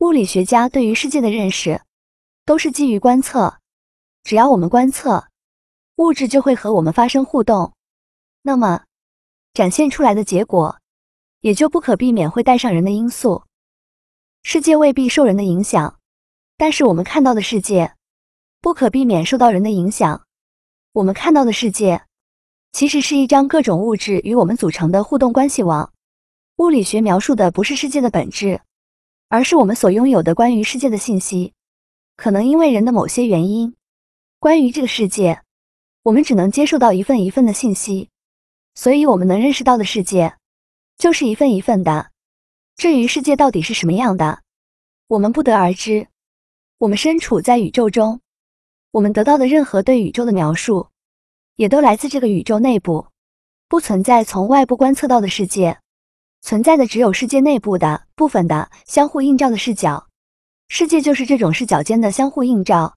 物理学家对于世界的认识都是基于观测，只要我们观测，物质就会和我们发生互动，那么展现出来的结果也就不可避免会带上人的因素。世界未必受人的影响，但是我们看到的世界不可避免受到人的影响。我们看到的世界其实是一张各种物质与我们组成的互动关系网。物理学描述的不是世界的本质。而是我们所拥有的关于世界的信息，可能因为人的某些原因，关于这个世界，我们只能接受到一份一份的信息，所以，我们能认识到的世界，就是一份一份的。至于世界到底是什么样的，我们不得而知。我们身处在宇宙中，我们得到的任何对宇宙的描述，也都来自这个宇宙内部，不存在从外部观测到的世界。存在的只有世界内部的部分的相互映照的视角，世界就是这种视角间的相互映照。